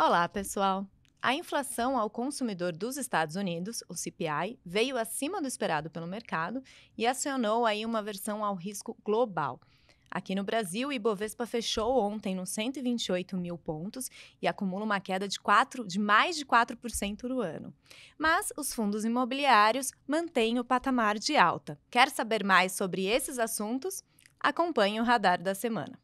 Olá, pessoal! A inflação ao consumidor dos Estados Unidos, o CPI, veio acima do esperado pelo mercado e acionou aí uma versão ao risco global. Aqui no Brasil, o Ibovespa fechou ontem nos 128 mil pontos e acumula uma queda de, 4, de mais de 4% no ano. Mas os fundos imobiliários mantêm o patamar de alta. Quer saber mais sobre esses assuntos? Acompanhe o Radar da Semana.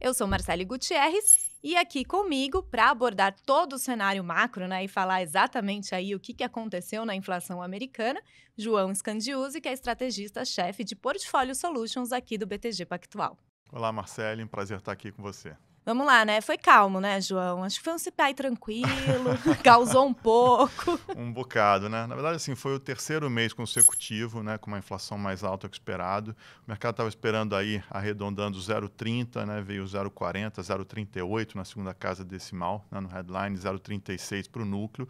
Eu sou Marcele Gutierrez e aqui comigo para abordar todo o cenário macro né, e falar exatamente aí o que, que aconteceu na inflação americana, João Scandiuzzi, que é estrategista-chefe de Portfólio Solutions aqui do BTG Pactual. Olá, Marcele, um prazer estar aqui com você. Vamos lá, né? Foi calmo, né, João? Acho que foi um CPI tranquilo, causou um pouco. Um bocado, né? Na verdade, assim, foi o terceiro mês consecutivo, né, com uma inflação mais alta que esperado. O mercado estava esperando aí, arredondando 0,30, né? Veio 0,40, 0,38 na segunda casa decimal, né, no headline, 0,36 para o núcleo.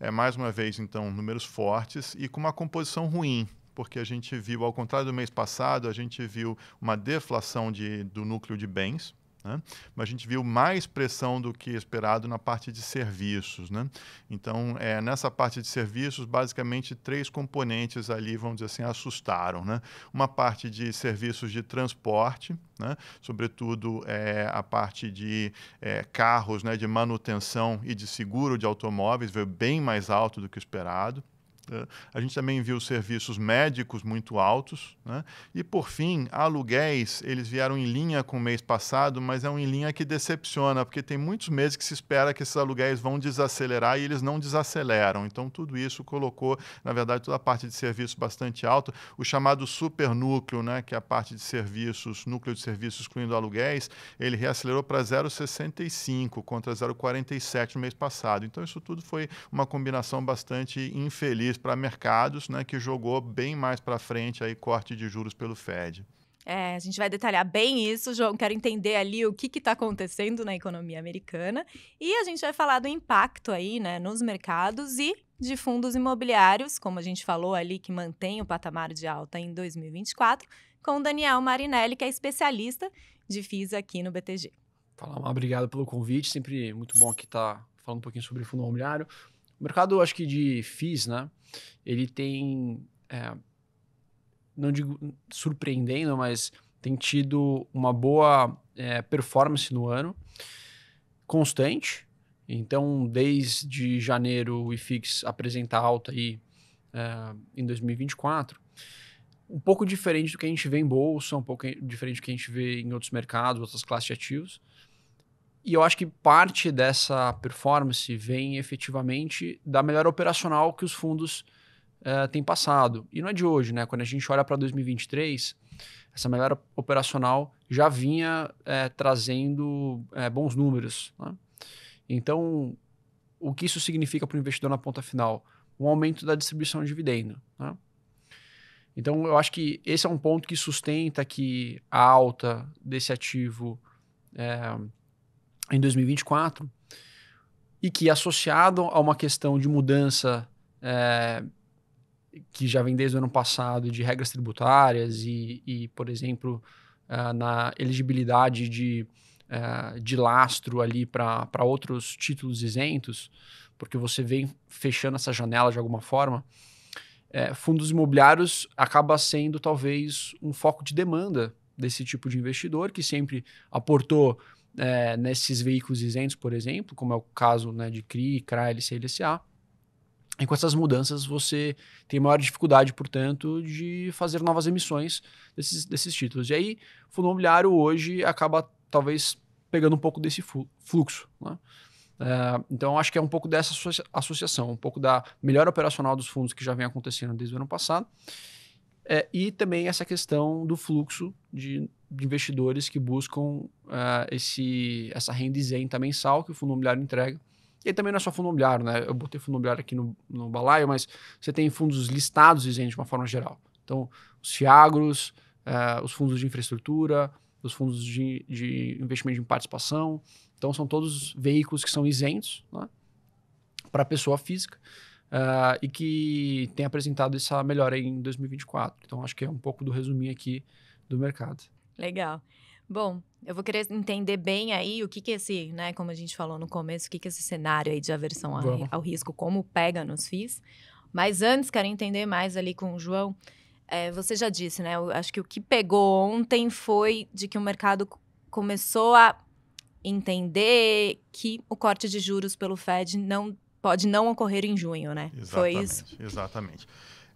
É, mais uma vez, então, números fortes e com uma composição ruim, porque a gente viu, ao contrário do mês passado, a gente viu uma deflação de, do núcleo de bens, né? Mas a gente viu mais pressão do que esperado na parte de serviços. Né? Então, é, nessa parte de serviços, basicamente, três componentes ali, vamos dizer assim, assustaram. Né? Uma parte de serviços de transporte, né? sobretudo é, a parte de é, carros, né? de manutenção e de seguro de automóveis, veio bem mais alto do que esperado. Eh, a gente também viu serviços médicos muito altos. Né? E, por fim, aluguéis, eles vieram em linha com o mês passado, mas é um em linha que decepciona, porque tem muitos meses que se espera que esses aluguéis vão desacelerar e eles não desaceleram. Então, tudo isso colocou, na verdade, toda a parte de serviços bastante alta. O chamado supernúcleo, né? que é a parte de serviços, núcleo de serviços excluindo aluguéis, ele reacelerou para 0,65 contra 0,47 no mês passado. Então, isso tudo foi uma combinação bastante infeliz para mercados, né, que jogou bem mais para frente aí corte de juros pelo Fed. É, a gente vai detalhar bem isso, João. Quero entender ali o que está acontecendo na economia americana. E a gente vai falar do impacto aí, né, nos mercados e de fundos imobiliários, como a gente falou ali, que mantém o patamar de alta em 2024, com Daniel Marinelli, que é especialista de Fisa aqui no BTG. Falar, obrigado pelo convite. Sempre muito bom aqui estar tá falando um pouquinho sobre fundo imobiliário. O mercado, acho que de FIIs, né? Ele tem. É, não digo surpreendendo, mas tem tido uma boa é, performance no ano, constante. Então, desde janeiro, o IFIX apresenta alta aí é, em 2024. Um pouco diferente do que a gente vê em bolsa, um pouco diferente do que a gente vê em outros mercados, outras classes de ativos. E eu acho que parte dessa performance vem efetivamente da melhora operacional que os fundos uh, têm passado. E não é de hoje, né? Quando a gente olha para 2023, essa melhora operacional já vinha eh, trazendo eh, bons números. Né? Então, o que isso significa para o investidor na ponta final? Um aumento da distribuição de dividendo. Né? Então, eu acho que esse é um ponto que sustenta que a alta desse ativo é, em 2024 e que, associado a uma questão de mudança é, que já vem desde o ano passado de regras tributárias e, e por exemplo, eh, na elegibilidade de, eh, de lastro ali para outros títulos isentos, porque você vem fechando essa janela de alguma forma, fundos imobiliários acaba sendo talvez um foco de demanda desse tipo de investidor que sempre aportou é, nesses veículos isentos, por exemplo, como é o caso né, de CRI, CRA, LC, LCA. E com essas mudanças você tem maior dificuldade, portanto, de fazer novas emissões desses, desses títulos. E aí, o fundo imobiliário hoje acaba talvez pegando um pouco desse fluxo. Né? É, então, acho que é um pouco dessa associação, um pouco da melhora operacional dos fundos que já vem acontecendo desde o ano passado é, e também essa questão do fluxo de, de investidores que buscam uh, esse, essa renda isenta mensal que o fundo imobiliário entrega. E também não é só fundo imobiliário, né? Eu botei fundo imobiliário aqui no, no balaio, mas você tem fundos listados isentos de uma forma geral. Então, os FIAGROS, uh, os fundos de infraestrutura, os fundos de, de investimento em participação. Então, são todos veículos que são isentos né? para a pessoa física uh, e que tem apresentado essa melhora em 2024. Então, acho que é um pouco do resuminho aqui do mercado. Legal. Bom, eu vou querer entender bem aí o que que esse, né, como a gente falou no começo, o que que esse cenário aí de aversão ao, ao risco, como pega nos FIIs. Mas antes, quero entender mais ali com o João. É, você já disse, né? Eu acho que o que pegou ontem foi de que o mercado começou a entender que o corte de juros pelo Fed não pode não ocorrer em junho, né? Exatamente, Foi isso? Exatamente.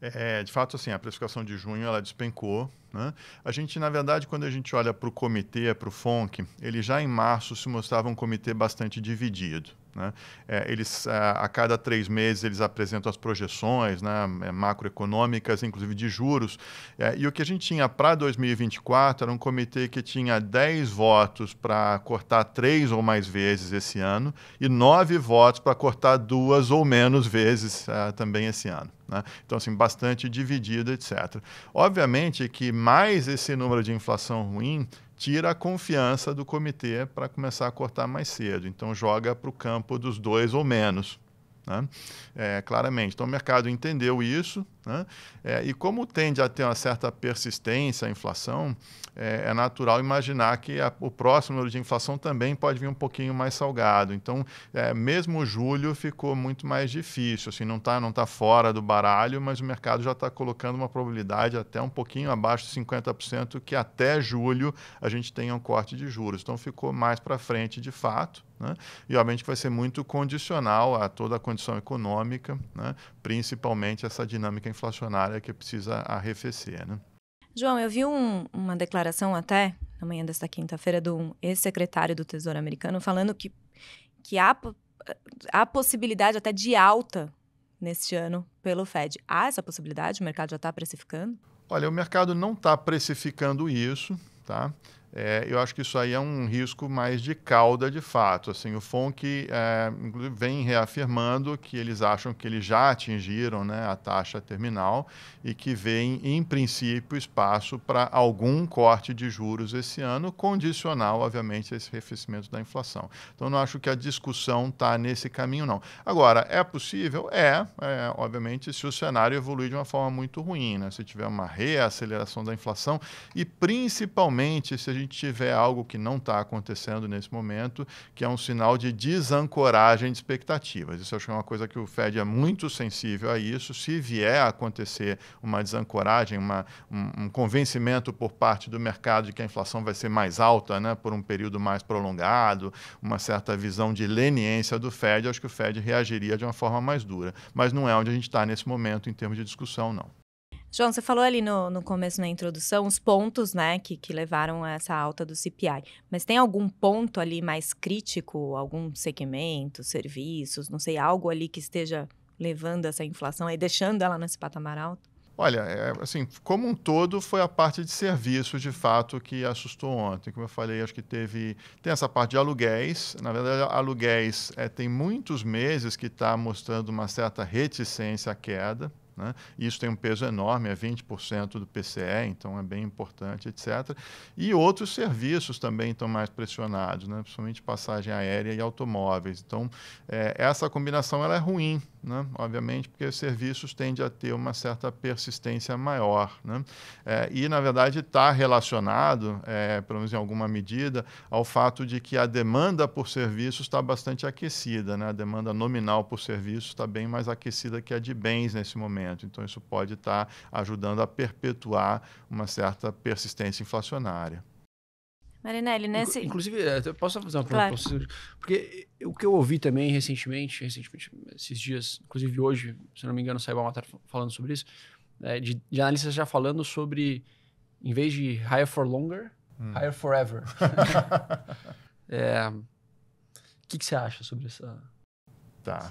É, é, de fato, assim, a precificação de junho ela despencou. Né? A gente, na verdade, quando a gente olha para o comitê, para o FONC, ele já em março se mostrava um comitê bastante dividido. Né? É, eles, a, é, a, cada três meses, eles apresentam as projeções né, é, macroeconômicas, inclusive de juros. É, e o que a gente tinha para 2024 era um comitê que tinha 10 votos para cortar três ou mais vezes esse ano e nove votos para cortar duas ou menos vezes é, também esse ano. Né? Então, assim, bastante dividido, etc. Obviamente que mais esse número de inflação ruim tira a confiança do comitê para começar a cortar mais cedo. Então joga para o campo dos dois ou menos. Né? É, claramente. Então, o mercado entendeu isso, né? é, e como tende a ter uma certa persistência a inflação, é, é natural imaginar que a, o próximo número de inflação também pode vir um pouquinho mais salgado. Então, é, mesmo julho ficou muito mais difícil, assim, não está não tá fora do baralho, mas o mercado já está colocando uma probabilidade até um pouquinho abaixo de 50% que até julho a gente tenha um corte de juros. Então, ficou mais para frente de fato. Né? E, obviamente, vai ser muito condicional a toda a condição econômica, né? principalmente essa dinâmica inflacionária que precisa arrefecer. Né? João, eu vi um, uma declaração até, na manhã desta quinta-feira, de um ex-secretário do Tesouro americano falando que, que há, há possibilidade até de alta neste ano pelo Fed. Há essa possibilidade? O mercado já está precificando? Olha, o mercado não está precificando isso, tá? É, eu acho que isso aí é um risco mais de cauda de fato. Assim, o FONC é, vem reafirmando que eles acham que eles já atingiram né, a taxa terminal e que vem, em princípio, espaço para algum corte de juros esse ano, condicional, obviamente, a esse arrefecimento da inflação. Então, não acho que a discussão está nesse caminho, não. Agora, é possível? É, é, obviamente, se o cenário evoluir de uma forma muito ruim, né? se tiver uma reaceleração da inflação e, principalmente, se a gente tiver algo que não está acontecendo nesse momento, que é um sinal de desancoragem de expectativas. Isso eu acho que é uma coisa que o Fed é muito sensível a isso. Se vier a acontecer uma desancoragem, uma, um, um convencimento por parte do mercado de que a inflação vai ser mais alta né, por um período mais prolongado, uma certa visão de leniência do Fed, acho que o Fed reagiria de uma forma mais dura. Mas não é onde a gente está nesse momento em termos de discussão, não. João, você falou ali no, no começo, na introdução, os pontos né, que, que levaram a essa alta do CPI. Mas tem algum ponto ali mais crítico, algum segmento, serviços, não sei, algo ali que esteja levando essa inflação e deixando ela nesse patamar alto? Olha, é, assim, como um todo, foi a parte de serviços, de fato, que assustou ontem. Como eu falei, acho que teve. Tem essa parte de aluguéis. Na verdade, aluguéis é, tem muitos meses que está mostrando uma certa reticência à queda. Né? Isso tem um peso enorme, é 20% do PCE, então é bem importante, etc. E outros serviços também estão mais pressionados, né? principalmente passagem aérea e automóveis. Então, é, essa combinação ela é ruim, né? obviamente, porque os serviços tendem a ter uma certa persistência maior. Né? É, e, na verdade, está relacionado, é, pelo menos em alguma medida, ao fato de que a demanda por serviços está bastante aquecida, né? a demanda nominal por serviços está bem mais aquecida que a de bens nesse momento crescimento. Então, isso pode estar tá ajudando a perpetuar uma certa persistência inflacionária. Marinelli, nesse. Inclusive, é, posso fazer uma claro. pergunta? Porque o que eu ouvi também recentemente, recentemente, esses dias, inclusive hoje, se não me engano, saiu uma matéria falando sobre isso, é, de, de analistas já falando sobre, em vez de higher for longer, hum. higher forever. é, o que, que, você acha sobre essa. Tá.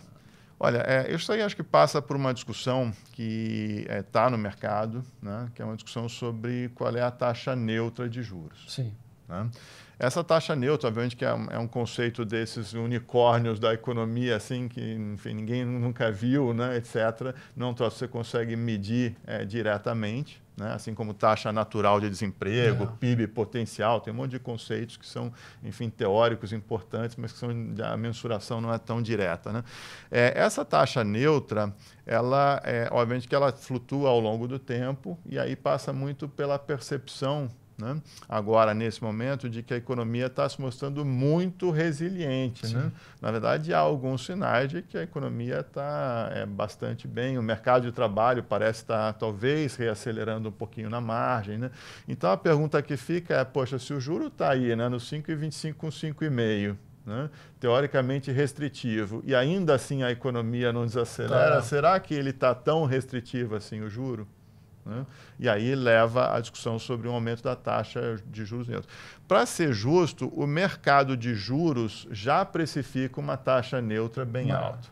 Olha, é, isso aí acho que passa por uma discussão que está é, tá no mercado, né, que é uma discussão sobre qual é a taxa neutra de juros. Sim. Né? Essa taxa neutra, obviamente, que é um, é um, conceito desses unicórnios da economia, assim, que enfim, ninguém nunca viu, né, etc. Não você consegue medir é, diretamente né? assim como taxa natural de desemprego, é. PIB potencial, tem um monte de conceitos que são, enfim, teóricos importantes, mas que são, a mensuração não é tão direta. Né? É, essa taxa neutra, ela, é, obviamente que ela flutua ao longo do tempo e aí passa muito pela percepção né? agora nesse momento, de que a economia está se mostrando muito resiliente. Né? Na verdade, há alguns sinais de que a economia está é, bastante bem, o mercado de trabalho parece estar tá, talvez reacelerando um pouquinho na margem. Né? Então a pergunta que fica é, poxa, se o juro está aí né, no 5,25 com 5,5%, né? teoricamente restritivo, e ainda assim a economia não desacelera, será que ele está tão restritivo assim o juro? Né? E aí leva à discussão sobre um aumento da taxa de juros neutros. Para ser justo, o mercado de juros já precifica uma taxa neutra bem alta.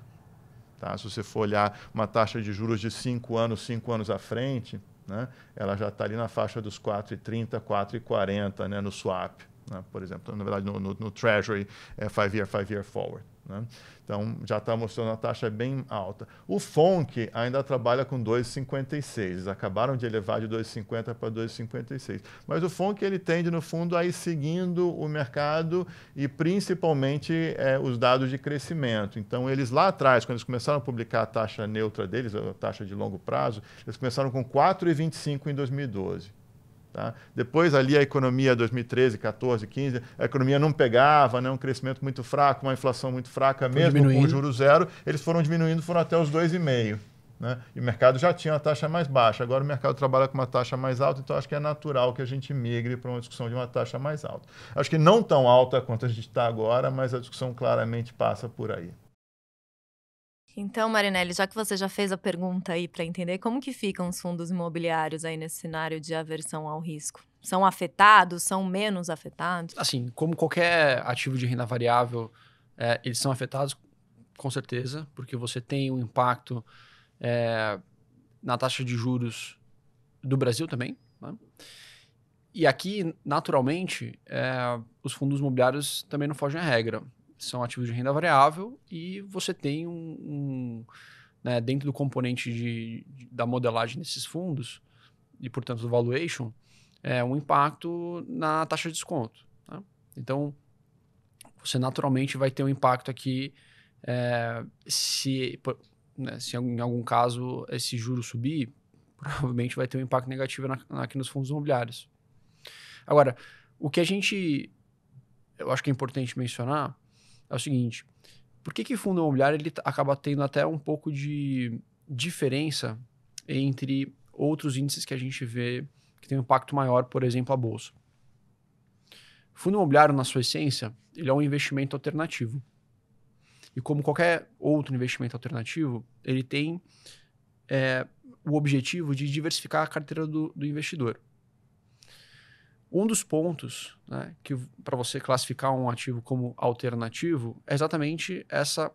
Tá? Se você for olhar uma taxa de juros de 5 anos, 5 anos à frente, né? ela já está ali na faixa dos 4,30, 4,40 né? no swap né? por exemplo, na verdade no, no, no Treasury é five year, five year forward. Né? Então já está mostrando a taxa bem alta. O FONC ainda trabalha com 2,56. Eles acabaram de elevar de 2,50 para 2,56. Mas o FONC ele tende, no fundo, a ir seguindo o mercado e principalmente é, os dados de crescimento. Então eles lá atrás, quando eles começaram a publicar a taxa neutra deles, a taxa de longo prazo, eles começaram com 4,25 em 2012. Tá? Depois ali a economia 2013, 14, 15, a economia não pegava, né? um crescimento muito fraco, uma inflação muito fraca, mesmo com juros zero, eles foram diminuindo, foram até os 2,5. Né? E o mercado já tinha uma taxa mais baixa, agora o mercado trabalha com uma taxa mais alta, então acho que é natural que a gente migre para uma discussão de uma taxa mais alta. Acho que não tão alta quanto a gente está agora, mas a discussão claramente passa por aí. Então, Marinelli, já que você já fez a pergunta aí para entender como que ficam os fundos imobiliários aí nesse cenário de aversão ao risco? São afetados? São menos afetados? Assim, como qualquer ativo de renda variável, é, eles são afetados com certeza, porque você tem um impacto é, na taxa de juros do Brasil também. Né? E aqui, naturalmente, é, os fundos imobiliários também não fogem à regra são ativos de renda variável e você tem um, um né, dentro do componente de, de, da modelagem desses fundos e, portanto, do valuation, é, um impacto na taxa de desconto. Tá? Então, você naturalmente vai ter um impacto aqui é, se, né, se em algum caso esse juro subir, provavelmente vai ter um impacto negativo na, aqui nos fundos imobiliários. Agora, o que a gente eu acho que é importante mencionar é o seguinte: por que, que fundo imobiliário ele acaba tendo até um pouco de diferença entre outros índices que a gente vê que tem um impacto maior, por exemplo, a bolsa? Fundo imobiliário, na sua essência, ele é um investimento alternativo. E como qualquer outro investimento alternativo, ele tem é, o objetivo de diversificar a carteira do, do investidor. Um dos pontos né, que para você classificar um ativo como alternativo é exatamente essa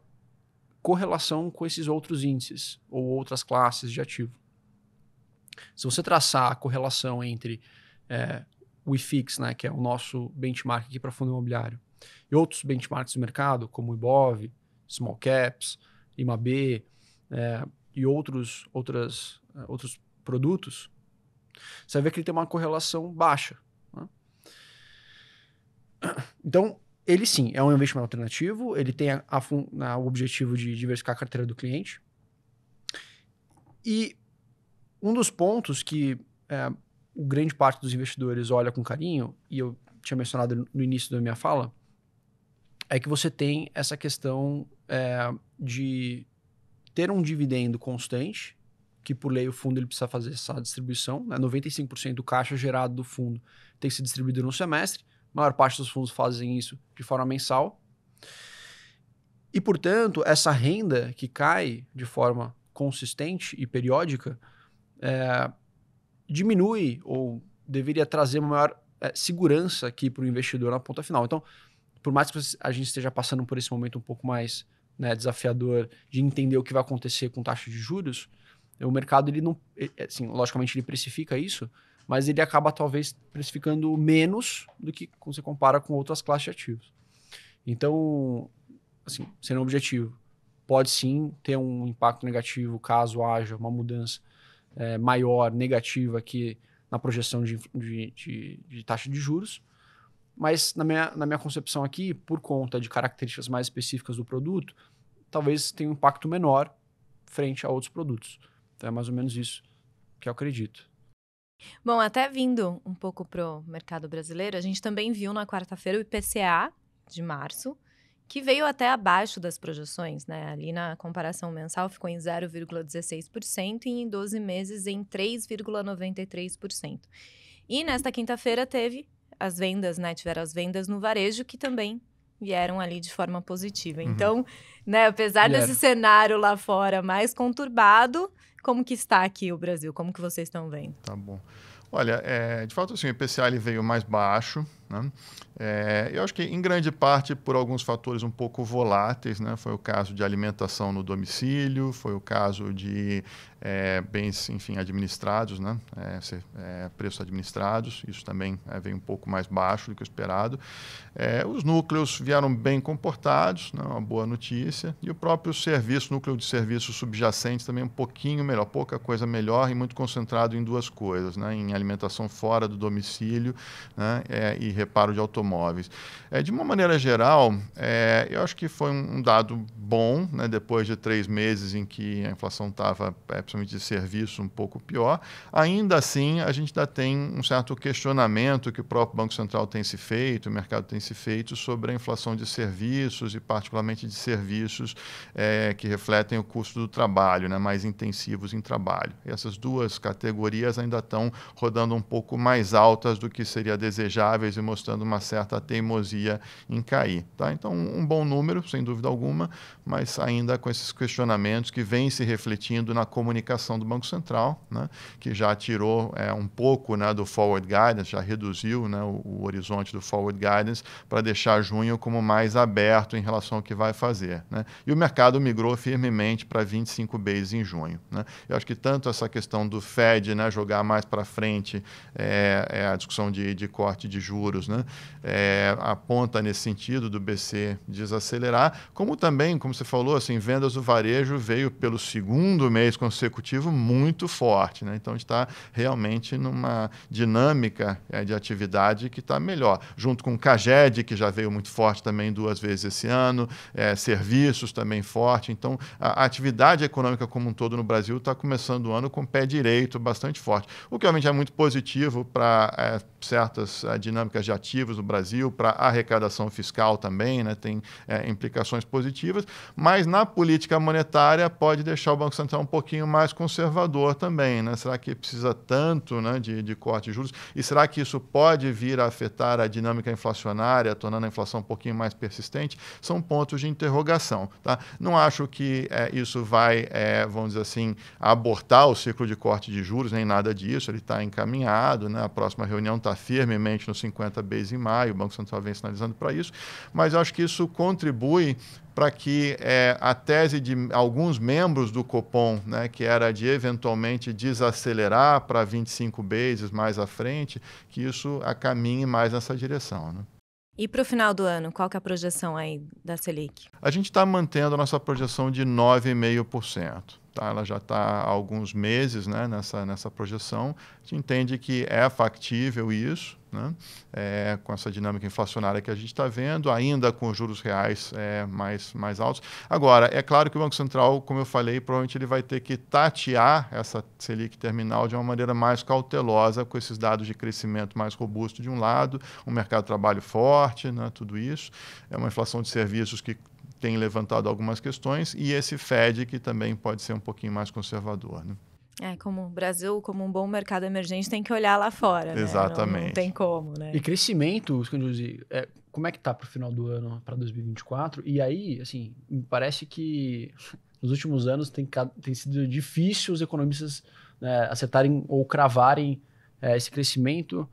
correlação com esses outros índices ou outras classes de ativo. Se você traçar a correlação entre é, o IFIX, né, que é o nosso benchmark aqui para fundo imobiliário, e outros benchmarks do mercado, como o IBOV, Small Caps, IMAB é, e outros, outras, outros produtos, você vai ver que ele tem uma correlação baixa. Então, ele sim, é um investimento alternativo, ele tem a, a, o objetivo de diversificar a carteira do cliente. E um dos pontos que é, grande parte dos investidores olha com carinho, e eu tinha mencionado no início da minha fala, é que você tem essa questão é, de ter um dividendo constante, que por lei o fundo ele precisa fazer essa distribuição, né? 95% do caixa gerado do fundo tem que ser distribuído no semestre, a maior parte dos fundos fazem isso de forma mensal. E, portanto, essa renda que cai de forma consistente e periódica é, diminui ou deveria trazer uma maior é, segurança aqui para o investidor na ponta final. Então, por mais que a gente esteja passando por esse momento um pouco mais né, desafiador de entender o que vai acontecer com taxa de juros, o mercado ele não, assim, logicamente ele precifica isso, mas ele acaba talvez precificando menos do que quando você compara com outras classes de ativos. Então, assim, sendo objetivo, pode sim ter um impacto negativo caso haja uma mudança é, maior, negativa aqui na projeção de, de, de, de taxa de juros, mas na minha, na minha concepção aqui, por conta de características mais específicas do produto, talvez tenha um impacto menor frente a outros produtos. Então é mais ou menos isso que eu acredito. Bom, até vindo um pouco para o mercado brasileiro, a gente também viu na quarta-feira o IPCA de março, que veio até abaixo das projeções, né? Ali na comparação mensal ficou em 0,16% e em 12 meses em 3,93%. E nesta quinta-feira teve as vendas, né? Tiveram as vendas no varejo que também vieram ali de forma positiva. Uhum. Então, né, apesar desse cenário lá fora mais conturbado, como que está aqui o Brasil? Como que vocês estão vendo? Tá bom. Olha, é, de fato, assim, o IPCA ele veio mais baixo, né? É, eu acho que, em grande parte, por alguns fatores um pouco voláteis, né? foi o caso de alimentação no domicílio, foi o caso de é, bens enfim, administrados, né? É, é preços administrados, isso também é, veio um pouco mais baixo do que o esperado. É, os núcleos vieram bem comportados, né? uma boa notícia, e o próprio serviço, núcleo de serviço subjacente também um pouquinho melhor, pouca coisa melhor e muito concentrado em duas coisas, né? em alimentação fora do domicílio né? e reparo de automóveis. É, de uma maneira geral, é, eu acho que foi um, dado bom, né, depois de três meses em que a inflação estava, é, principalmente de serviço, um pouco pior. Ainda assim, a gente ainda tem um certo questionamento que o próprio Banco Central tem se feito, o mercado tem se feito, sobre a inflação de serviços e, particularmente, de serviços é, que refletem o custo do trabalho, né, mais intensivos em trabalho. E essas duas categorias ainda estão rodando um pouco mais altas do que seria desejáveis e e mostrando uma certa teimosia em cair. Tá? Então, um bom número, sem dúvida alguma, mas ainda com esses questionamentos que vêm se refletindo na comunicação do Banco Central, né? que já tirou é, um pouco né, do forward guidance, já reduziu né, o, o horizonte do forward guidance para deixar junho como mais aberto em relação ao que vai fazer. Né? E o mercado migrou firmemente para 25 Bs em junho. Né? Eu acho que tanto essa questão do Fed né, jogar mais para frente é, é a discussão de, de corte de juros juros, né? É, aponta nesse sentido do BC desacelerar, como também, como você falou, assim, vendas do varejo veio pelo segundo mês consecutivo muito forte, né? Então está realmente numa dinâmica é, de atividade que está melhor, junto com o Caged que já veio muito forte também duas vezes esse ano, é, serviços também forte, então a, a atividade econômica como um todo no Brasil está começando o ano com o pé direito bastante forte, o que realmente é muito positivo para é, certas é, dinâmicas de ativos no Brasil, para arrecadação fiscal também, né, tem é, implicações positivas, mas na política monetária pode deixar o Banco Central um pouquinho mais conservador também. Né? Será que precisa tanto né, de, de corte de juros? E será que isso pode vir a afetar a dinâmica inflacionária, tornando a inflação um pouquinho mais persistente? São pontos de interrogação. Tá? Não acho que é, isso vai, é, vamos dizer assim, abortar o ciclo de corte de juros, nem nada disso, ele está encaminhado, né? a próxima reunião está firmemente nos 50 meta bases em maio, o Banco Central vem sinalizando para isso, mas acho que isso contribui para que é, a tese de alguns membros do Copom, né, que era de eventualmente desacelerar para 25 bases mais à frente, que isso caminhe mais nessa direção. Né? E para o final do ano, qual que é a projeção aí da Selic? A gente está mantendo a nossa projeção de 9,5% tá, ela já está há alguns meses né, nessa, nessa projeção, a gente entende que é factível isso, né? É, com essa dinâmica inflacionária que a gente está vendo, ainda com juros reais é, mais, mais altos. Agora, é claro que o Banco Central, como eu falei, provavelmente ele vai ter que tatear essa Selic terminal de uma maneira mais cautelosa, com esses dados de crescimento mais robusto de um lado, um mercado de trabalho forte, né? tudo isso, é uma inflação de serviços que tem levantado algumas questões, e esse FED, que também pode ser um pouquinho mais conservador. Né? É, como o Brasil, como um bom mercado emergente, tem que olhar lá fora. Exatamente. Né? Não, não, tem como, né? E crescimento, é, como é que tá para o final do ano, para 2024? E aí, assim, me parece que nos últimos anos tem, tem sido difícil os economistas né, acertarem ou cravarem é, esse crescimento.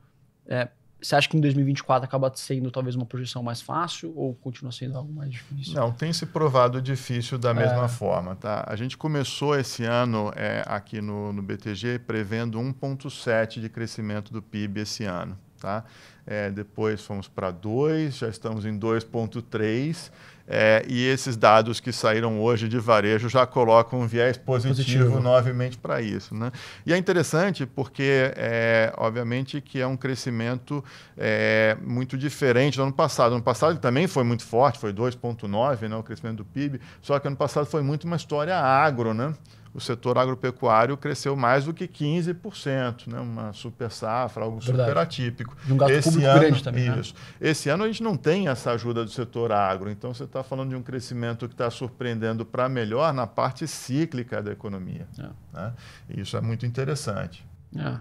É, você acha que em 2024 acaba sendo talvez uma projeção mais fácil ou continua sendo algo mais difícil? Não, tem se provado difícil da mesma é... forma. Tá? A gente começou esse ano é, aqui no, no BTG prevendo 1,7% de crescimento do PIB esse ano. Tá? É, depois fomos para 2, já estamos em 2,3%. É, e esses dados que saíram hoje de varejo já colocam um viés positivo, positivo. novamente para isso. Né? E é interessante porque, é, obviamente, que é um crescimento é, muito diferente do ano passado. Ano passado também foi muito forte, foi 2,9% né, o crescimento do PIB, só que ano passado foi muito uma história agro, né? o setor agropecuário cresceu mais do que 15%, né? uma super safra, algo Verdade. super atípico. De um gasto Esse público ano, grande também. Né? Isso. Né? Esse ano a gente não tem essa ajuda do setor agro, então você está falando de um crescimento que está surpreendendo para melhor na parte cíclica da economia. É. Né? E isso é muito interessante. É. é.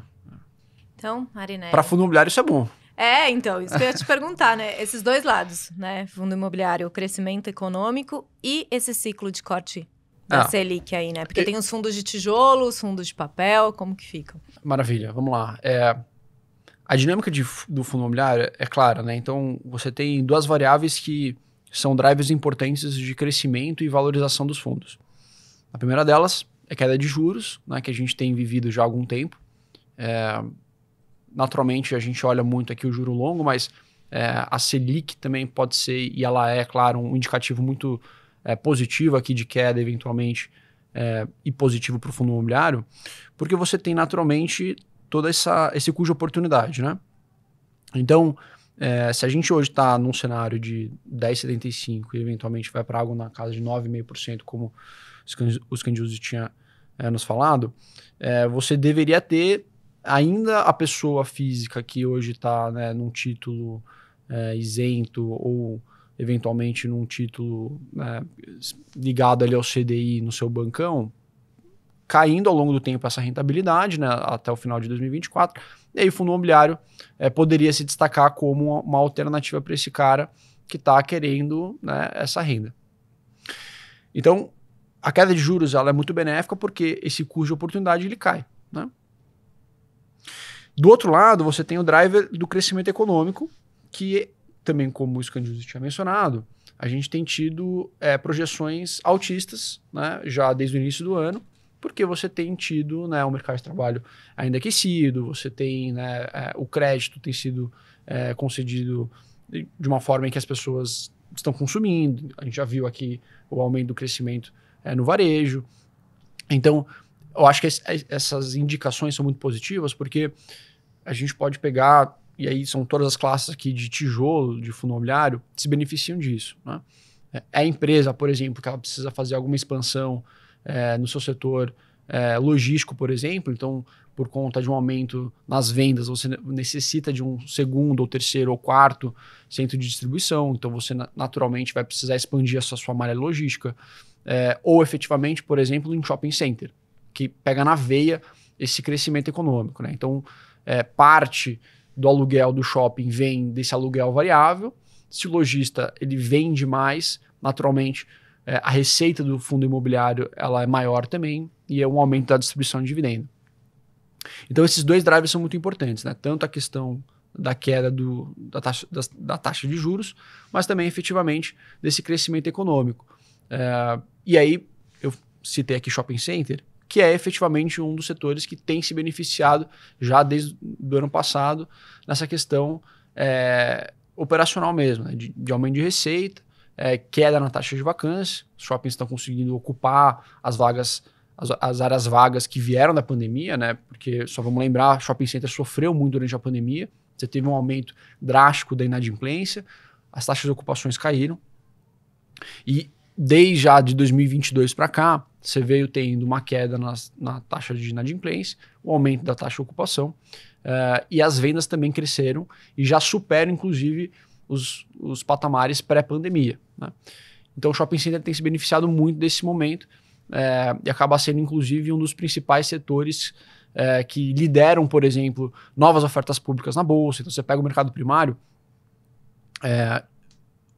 Então, Marinelli... É para fundo imobiliário isso é bom. É, então, isso que eu ia te perguntar, né? Esses dois lados, né? Fundo imobiliário, o crescimento econômico e esse ciclo de corte da ah. Selic aí, né? Porque e... tem os fundos de tijolo, os fundos de papel, como que ficam? Maravilha, vamos lá. É, a dinâmica de, do fundo imobiliário é clara, né? Então, você tem duas variáveis que são drivers importantes de crescimento e valorização dos fundos. A primeira delas é queda de juros, né, que a gente tem vivido já há algum tempo. É, naturalmente, a gente olha muito aqui o juro longo, mas é, a Selic também pode ser, e ela é, claro, um indicativo muito é, positivo aqui de queda, eventualmente, é, e positivo para o fundo imobiliário, porque você tem naturalmente toda essa esse cujo de oportunidade, né? Então, é, se a gente hoje está num cenário de 10,75 e eventualmente vai para algo na casa de 9,5%, como os Candiuzi tinha é, nos falado, é, você deveria ter ainda a pessoa física que hoje está né, num título é, isento ou eventualmente num título né, ligado ali ao CDI no seu bancão, caindo ao longo do tempo essa rentabilidade, né, até o final de 2024, e aí o fundo imobiliário é, poderia se destacar como uma, alternativa para esse cara que está querendo né, essa renda. Então, a queda de juros ela é muito benéfica porque esse custo de oportunidade ele cai. Né? Do outro lado, você tem o driver do crescimento econômico, que também como o Scandiuso tinha mencionado, a gente tem tido é, projeções altistas né, já desde o início do ano, porque você tem tido né, mercado de trabalho ainda aquecido, você tem né, é, o crédito tem sido é, concedido de uma forma em que as pessoas estão consumindo. A gente já viu aqui o aumento do crescimento é, no varejo. Então, eu acho que es, essas indicações são muito positivas, porque a gente pode pegar e aí são todas as classes aqui de tijolo, de fundo imobiliário, se beneficiam disso. Né? É a empresa, por exemplo, que ela precisa fazer alguma expansão é, no seu setor é, logístico, por exemplo, então por conta de um aumento nas vendas, você necessita de um segundo ou terceiro ou quarto centro de distribuição, então você naturalmente vai precisar expandir a sua, sua malha logística. É, ou efetivamente, por exemplo, em shopping center, que pega na veia esse crescimento econômico. Né? Então, é, parte do aluguel do shopping vem desse aluguel variável. Se o lojista ele vende mais, naturalmente é, a receita do fundo imobiliário ela é maior também e é um aumento da distribuição de dividendo. Então esses dois drivers são muito importantes, né? Tanto a questão da queda do, da, taxa, da, da taxa de juros, mas também efetivamente desse crescimento econômico. É, e aí eu citei aqui shopping center, que é efetivamente um dos setores que tem se beneficiado já desde o ano passado nessa questão é, operacional mesmo, né? de, de aumento de receita, é, queda na taxa de vacância, os shoppings estão conseguindo ocupar as vagas, as, as, áreas vagas que vieram da pandemia, né? Porque só vamos lembrar, shopping center sofreu muito durante a pandemia. Você teve um aumento drástico da inadimplência, as taxas de ocupações caíram. E desde já de 2022 para cá, você veio tendo uma queda nas, na taxa de inadimplência, o um aumento da taxa de ocupação, uh, e as vendas também cresceram e já superam, inclusive, os, os patamares pré-pandemia. Né? Então, o shopping center tem se beneficiado muito desse momento eh, e acaba sendo, inclusive, um dos principais setores eh, que lideram, por exemplo, novas ofertas públicas na bolsa. Então, você pega o mercado primário,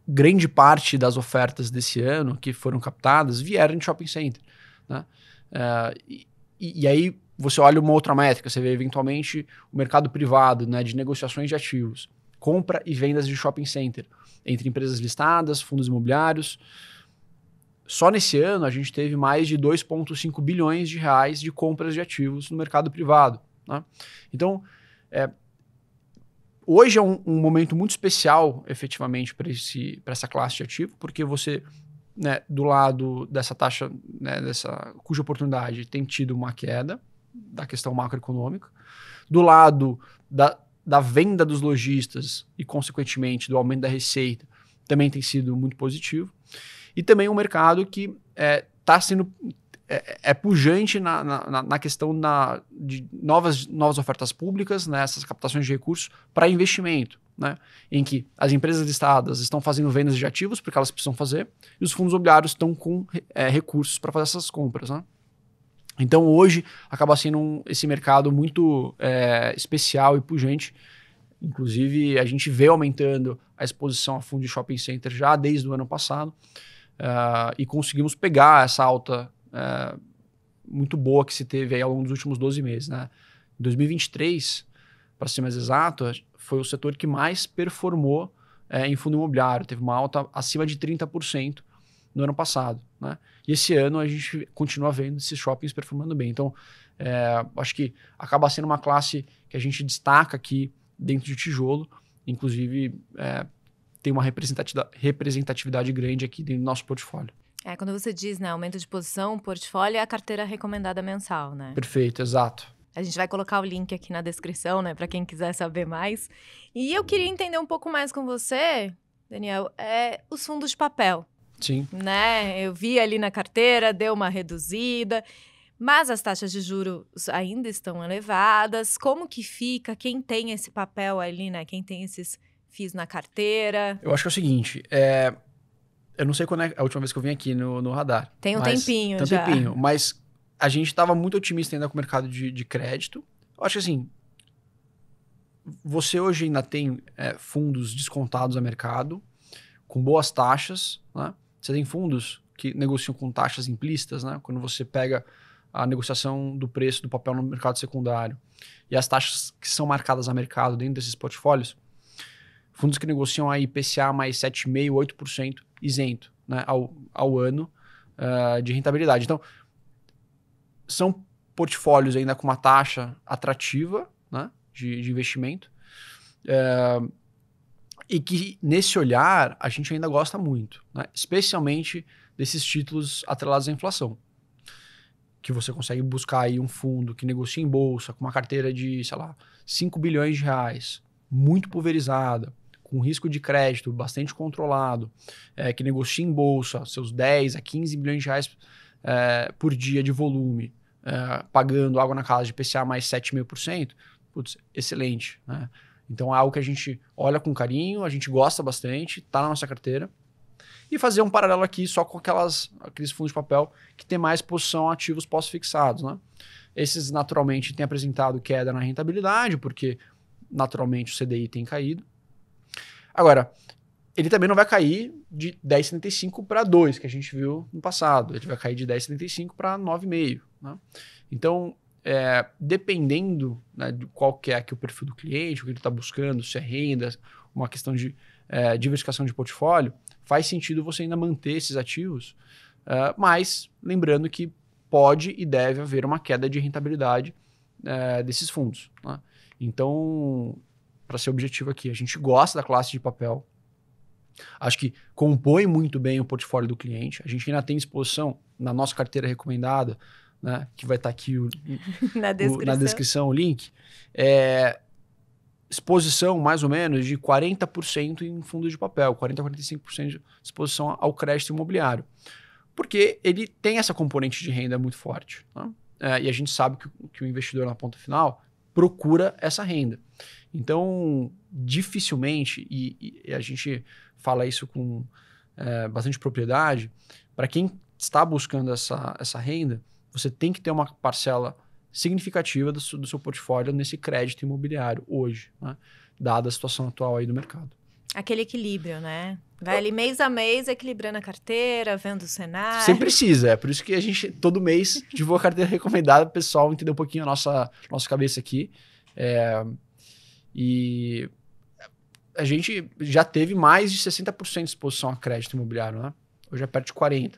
grande parte das ofertas desse ano que foram captadas vieram de shopping center. Né? É, e, e, aí você olha uma outra métrica, você vê eventualmente o mercado privado né, de negociações de ativos, compra e vendas de shopping center entre empresas listadas, fundos imobiliários. Só nesse ano a gente teve mais de 2,5 bilhões de reais de compras de ativos no mercado privado. Né? Então, é, hoje é um, um, momento muito especial, efetivamente, para essa classe de ativo, porque você né, do lado dessa taxa, né, dessa, cuja oportunidade tem tido uma queda, da questão macroeconômica, do lado da, da venda dos lojistas e, consequentemente, do aumento da receita, também tem sido muito positivo. E também um mercado que está é, tá sendo é, é, pujante na, na, na, questão na, de novas, novas ofertas públicas, nessas né, captações de recursos para investimento né? em que as empresas listadas estão fazendo vendas de ativos, porque elas precisam fazer, e os fundos imobiliários estão com é, recursos para fazer essas compras. Né? Então, hoje, acaba sendo um, esse mercado muito é, especial e pujante. Inclusive, a gente vê aumentando a exposição a fundo de shopping center já desde o ano passado, uh, e conseguimos pegar essa alta uh, muito boa que se teve aí ao longo dos últimos 12 meses. Né? Em 2023, para ser mais exato, foi o setor que mais performou é, em fundo imobiliário, teve uma alta acima de 30% no ano passado. Né? E esse ano a gente continua vendo esses shoppings performando bem. Então, é, acho que acaba sendo uma classe que a gente destaca aqui dentro de tijolo, inclusive é, tem uma representatividade grande aqui dentro do nosso portfólio. É, quando você diz, né, aumento de posição, portfólio é a carteira recomendada mensal, né? Perfeito, exato. A gente vai colocar o link aqui na descrição, né, para quem quiser saber mais. E eu queria entender um pouco mais com você, Daniel, é os fundos de papel. Sim. Né? Eu vi ali na carteira, deu uma reduzida, mas as taxas de juros ainda estão elevadas. Como que fica quem tem esse papel ali, né? Quem tem esses FIIs na carteira? Eu acho que é o seguinte, é... eu não sei quando é a última vez que eu vim aqui no, no radar. Tem um mas... tempinho Tem um já. tempinho, mas a gente estava muito otimista ainda com o mercado de, de crédito. Eu acho que assim, você hoje ainda tem é, fundos descontados a mercado, com boas taxas, né? Você tem fundos que negociam com taxas implícitas, né? Quando você pega a negociação do preço do papel no mercado secundário e as taxas que são marcadas a mercado dentro desses portfólios, fundos que negociam a IPCA mais 7,5%, 8% isento né, ao, ao ano uh, de rentabilidade. Então, são portfólios ainda com uma taxa atrativa né, de, de investimento. É, e que nesse olhar a gente ainda gosta muito, né? especialmente desses títulos atrelados à inflação. Que você consegue buscar aí um fundo que negocia em bolsa com uma carteira de, sei lá, 5 bilhões de reais, muito pulverizada, com risco de crédito bastante controlado, é, que negocia em bolsa seus 10 a 15 bilhões de reais é, por dia de volume, é, pagando água na casa de PCA mais 7 mil por cento, putz, excelente. Né? Então é algo que a gente olha com carinho, a gente gosta bastante, está na nossa carteira. E fazer um paralelo aqui só com aquelas, aqueles fundos de papel que tem mais posição ativos pós-fixados. Né? Esses naturalmente têm apresentado queda na rentabilidade, porque naturalmente o CDI tem caído. Agora, ele também não vai cair de 10,75 para 2, que a gente viu no passado. Ele vai cair de 10,75 para 9,5. Né? Então, é, dependendo né, de qual que é, que o perfil do cliente, o que ele está buscando, se é renda, uma questão de é, diversificação de portfólio, faz sentido você ainda manter esses ativos, uh, mas lembrando que pode e deve haver uma queda de rentabilidade é, desses fundos. Né? Então, para ser objetivo aqui, a gente gosta da classe de papel, acho que compõe muito bem o portfólio do cliente, a gente ainda tem exposição na nossa carteira recomendada né, que vai estar tá aqui o, na, descrição. O, na, descrição. o link, é, exposição mais ou menos de 40% em fundo de papel, 40% a 45% de exposição ao crédito imobiliário. Porque ele tem essa componente de renda muito forte. Né? É, e a gente sabe que, que o investidor na ponta final procura essa renda. Então, dificilmente, e, e a gente fala isso com é, bastante propriedade, para quem está buscando essa, essa renda, você tem que ter uma parcela significativa do, seu, do seu portfólio nesse crédito imobiliário hoje, né? dada a situação atual aí do mercado. Aquele equilíbrio, né? Vai ali mês a mês equilibrando a carteira, vendo o cenário. Sempre precisa, é por isso que a gente todo mês divulga a carteira recomendada para o pessoal entender um pouquinho a nossa, nossa cabeça aqui. É, e a gente já teve mais de 60% de exposição a crédito imobiliário, né? Hoje é perto de 40%.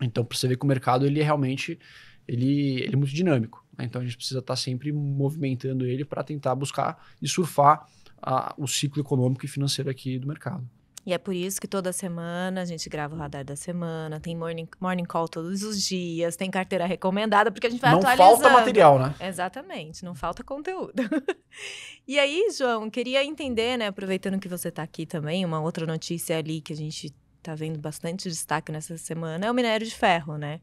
Então, para você ver que o mercado ele é realmente ele, ele é muito dinâmico. Né? Então, a gente precisa estar tá sempre movimentando ele para tentar buscar e surfar a, o ciclo econômico e financeiro aqui do mercado. E é por isso que toda semana a gente grava o radar da semana, tem morning, morning call todos os dias, tem carteira recomendada, porque a gente vai não atualizando. Não falta material, né? Exatamente, não falta conteúdo. e aí, João, queria entender, né, aproveitando que você está aqui também, uma outra notícia ali que a gente está vendo bastante destaque nessa semana é o minério de ferro, né?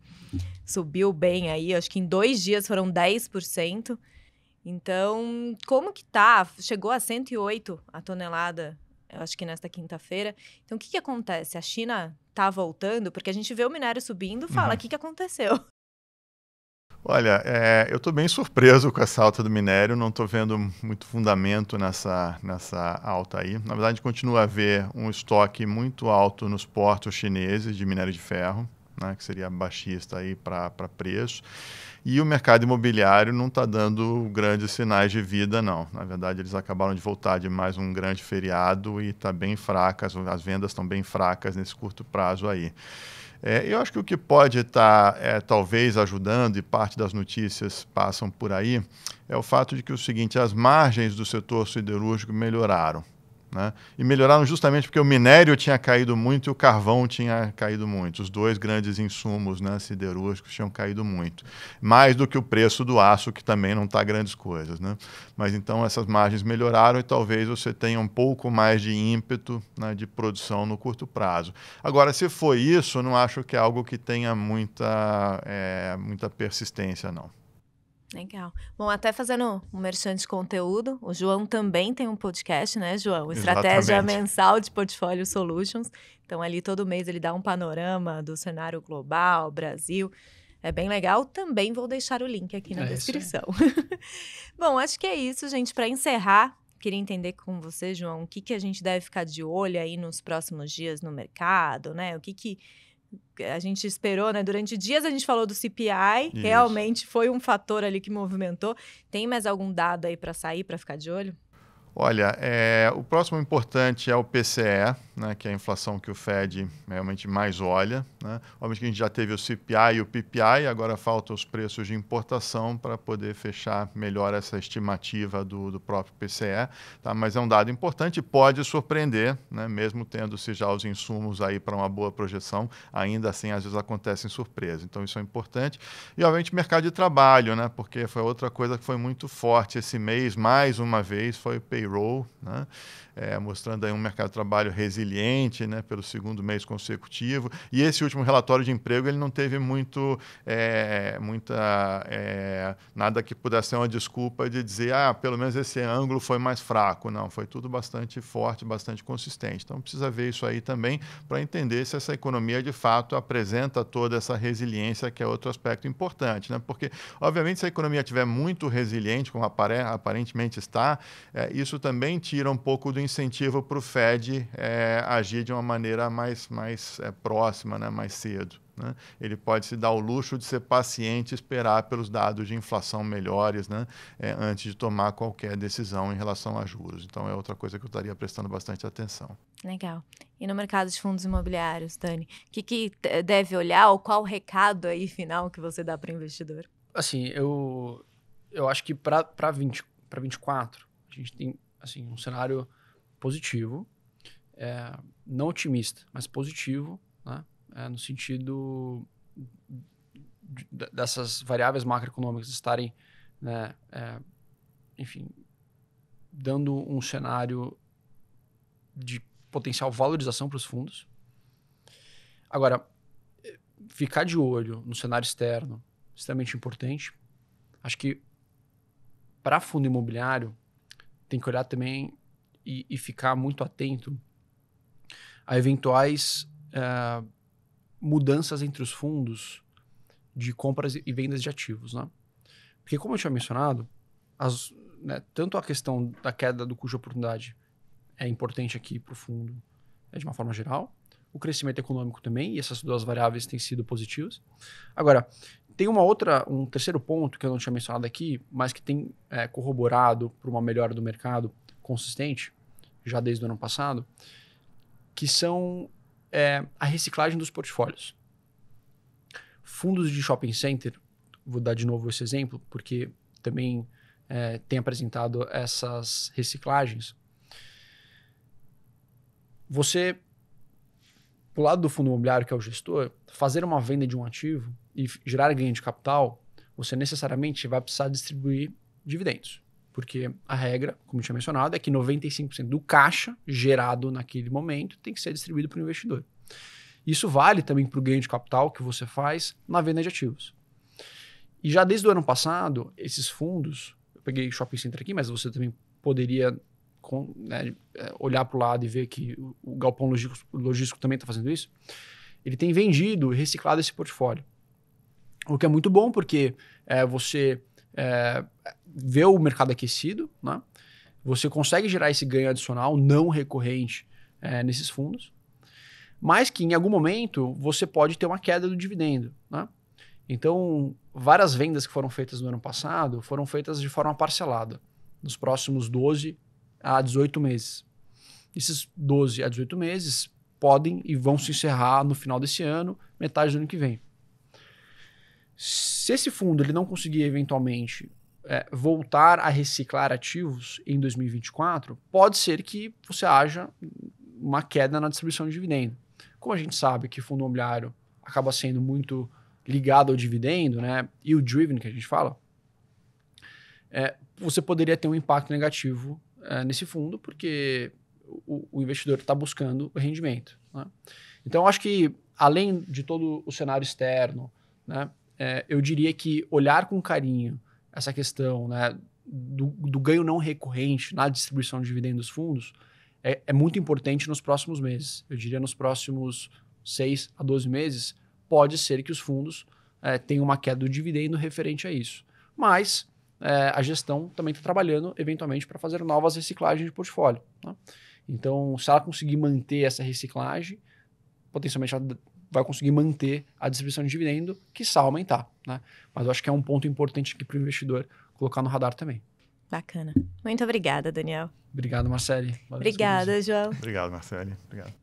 Subiu bem aí, acho que em dois dias foram 10%. Então, como que tá? Chegou a 108 a tonelada, eu acho que nesta quinta-feira. Então, o que, que acontece? A China tá voltando, porque a gente vê o minério subindo, fala, uhum. o uhum. que, que aconteceu? Olha, é, eu estou bem surpreso com essa alta do minério, não estou vendo muito fundamento nessa, nessa alta aí. Na verdade, continua a haver um estoque muito alto nos portos chineses de minério de ferro, né, que seria baixista para preço. E o mercado imobiliário não está dando grandes sinais de vida, não. Na verdade, eles acabaram de voltar de mais um grande feriado e está bem fracas, as vendas estão bem fracas nesse curto prazo aí. É, eu acho que o que pode estar tá, é, talvez ajudando, e parte das notícias passam por aí, é o fato de que o seguinte, as margens do setor siderúrgico melhoraram. Né? E melhoraram justamente porque o minério tinha caído muito e o carvão tinha caído muito. Os dois grandes insumos né, siderúrgicos tinham caído muito. Mais do que o preço do aço, que também não está grandes coisas. Né? Mas então essas margens melhoraram e talvez você tenha um pouco mais de ímpeto né, de produção no curto prazo. Agora, se foi isso, não acho que é algo que tenha muita, é, muita persistência, não. Legal. Bom, até fazendo um merchan de conteúdo, o João também tem um podcast, né, João? Estratégia Exatamente. Mensal de Portfólio Solutions. Então, ali todo mês ele dá um panorama do cenário global, Brasil. É bem legal. Também vou deixar o link aqui na é descrição. Bom, acho que é isso, gente. Para encerrar, queria entender com você, João, o que, que a gente deve ficar de olho aí nos próximos dias no mercado, né? O que, que a gente esperou, né? Durante dias a gente falou do CPI, Isso. realmente foi um fator ali que movimentou. Tem mais algum dado aí para sair, para ficar de olho? Olha, é, o próximo importante é o PCE, né, que é a inflação que o Fed realmente mais olha. Né? Obviamente que a gente já teve o CPI e o PPI, agora faltam os preços de importação para poder fechar melhor essa estimativa do, do próprio PCE, tá? mas é um dado importante e pode surpreender, né? mesmo tendo-se já os insumos aí para uma boa projeção, ainda assim às vezes acontecem surpresas, então isso é importante. E obviamente mercado de trabalho, né? porque foi outra coisa que foi muito forte esse mês, mais uma vez, foi o payroll, né? É, mostrando aí um mercado de trabalho resiliente né? pelo segundo mês consecutivo, e esse último último relatório de emprego ele não teve muito, é, muita, é, nada que pudesse ser uma desculpa de dizer, ah, pelo menos esse ângulo foi mais fraco. Não, foi tudo bastante forte, bastante consistente. Então precisa ver isso aí também para entender se essa economia de fato apresenta toda essa resiliência, que é outro aspecto importante, né? Porque, obviamente, se a economia estiver muito resiliente, como aparentemente está, é, isso também tira um pouco do incentivo para o Fed agir de uma maneira mais, mais próxima, né? Mais mais cedo. Né? Ele pode se dar o luxo de ser paciente e esperar pelos dados de inflação melhores né? é, antes de tomar qualquer decisão em relação a juros. Então, é outra coisa que eu estaria prestando bastante atenção. Legal. E no mercado de fundos imobiliários, Dani, o que, que deve olhar ou qual o recado aí final que você dá para o investidor? Assim, eu, eu acho que para 24, a gente tem assim, um cenário positivo, é, não otimista, mas positivo, né? é, no sentido dessas variáveis macroeconômicas estarem, né, é, enfim, dando um cenário de potencial valorização para os fundos. Agora, ficar de olho no cenário externo extremamente importante. Acho que para fundo imobiliário tem que olhar também e, e ficar muito atento a eventuais uh, mudanças entre os fundos de compras e vendas de ativos, né? Porque como eu tinha mencionado, as, né, tanto a questão da queda do custo de oportunidade é importante aqui para o fundo né, de uma forma geral, o crescimento econômico também, e essas duas variáveis têm sido positivas. Agora, tem uma outra, um terceiro ponto que eu não tinha mencionado aqui, mas que tem é, corroborado para uma melhora do mercado consistente, já desde o ano passado, que são é a reciclagem dos portfólios. Fundos de shopping center, vou dar de novo esse exemplo, porque também é, tem apresentado essas reciclagens. Você, do lado do fundo imobiliário, que é o gestor, fazer uma venda de um ativo e gerar ganho de capital, você necessariamente vai precisar distribuir dividendos. Porque a regra, como tinha mencionado, é que 95% do caixa gerado naquele momento tem que ser distribuído para o investidor. Isso vale também para o ganho de capital que você faz na venda de ativos. E já desde o ano passado, esses fundos, eu peguei shopping center aqui, mas você também poderia com, né, é, olhar para o lado e ver que o, galpão logístico, logístico também está fazendo isso. Ele tem vendido e reciclado esse portfólio. O que é muito bom, porque é, você é, vê o mercado aquecido, né? Você consegue gerar esse ganho adicional não recorrente é, nesses fundos, mas que em algum momento você pode ter uma queda do dividendo, né? Então, várias vendas que foram feitas no ano passado foram feitas de forma parcelada, nos próximos 12 a 18 meses. Esses 12 a 18 meses podem e vão se encerrar no final desse ano, metade do ano que vem. Se esse fundo ele não conseguir eventualmente é, voltar a reciclar ativos em 2024, pode ser que você haja uma queda na distribuição de dividendo. Como a gente sabe que fundo imobiliário acaba sendo muito ligado ao dividendo, né? E o driven que a gente fala, é, você poderia ter um impacto negativo é, nesse fundo, porque o, o investidor está buscando rendimento. Né? Então, acho que além de todo o cenário externo, né? é, eu diria que olhar com carinho essa questão né, do, do, ganho não recorrente na distribuição de dividendos dos fundos é, é, muito importante nos próximos meses. Eu diria nos próximos 6 a 12 meses, pode ser que os fundos é, tenham uma queda do dividendo referente a isso. Mas é, a gestão também está trabalhando, eventualmente, para fazer novas reciclagens de portfólio. Né? Então, se ela conseguir manter essa reciclagem, potencialmente ela vai conseguir manter a distribuição de dividendo, que está aumentar. Né? Mas eu acho que é um ponto importante aqui para o investidor colocar no radar também. Bacana. Muito obrigada, Daniel. Obrigado, Marcele. Obrigada, João. Obrigado, Marcele. Obrigado.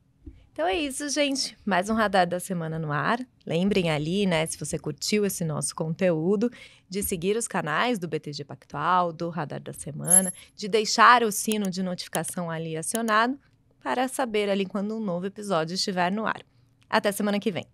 Então é isso, gente. Mais um Radar da Semana no ar. Lembrem ali, né, se você curtiu esse nosso conteúdo, de seguir os canais do BTG Pactual, do Radar da Semana, de deixar o sino de notificação ali acionado para saber ali quando um novo episódio estiver no ar. Até semana que vem.